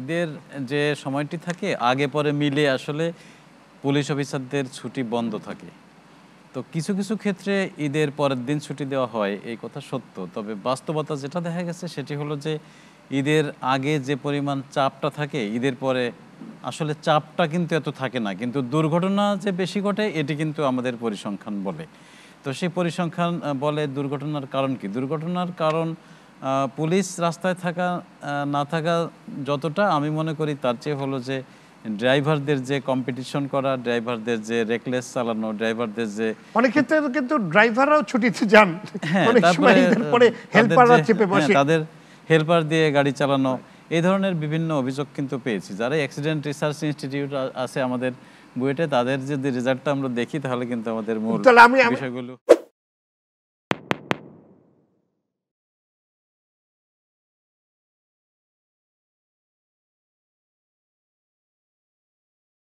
ঈদের যে সময়টি থাকে আগে পরে মিলে আসলে পুলিশ অফিসারদের ছুটি বন্ধ থাকে তো কিছু কিছু ক্ষেত্রে ঈদের পরের দিন ছুটি দেওয়া হয় এই কথা সত্য তবে বাস্তবতা যেটা দেখা গেছে সেটি হলো যে ঈদের আগে যে পরিমাণ চাপটা থাকে ঈদের পরে আসলে চাপটা কিন্তু এত থাকে না কিন্তু দুর্ঘটনা যে বেশি ঘটে এটি কিন্তু আমাদের পরিসংখ্যান বলে তো সেই পরিসংখ্যান বলে দুর্ঘটনার কারণ কি দুর্ঘটনার কারণ পুলিশ রাস্তায় থাকা না থাকা যতটা আমি মনে করি তার চেয়ে হলো যে ড্রাইভারদের যে কম্পিটিশন করা ড্রাইভারদের যে রেকলেস চালানো ড্রাইভারদের যে অনেক ক্ষেত্রে কিন্তু ড্রাইভাররাও ছুটিতে যান হ্যাঁ, তাদের হেল্পার হ্যাঁ, দিয়ে গাড়ি চালানো এই ধরনের বিভিন্ন অভিযোগ কিন্তু পেয়েছি যারা অ্যাক্সিডেন্ট রিসার্চ ইনস্টিটিউট আছে আমাদের বুয়েটে তাদের যদি রেজাল্টটা আমরা দেখি তাহলে কিন্তু আমাদের মূল বিষয়গুলো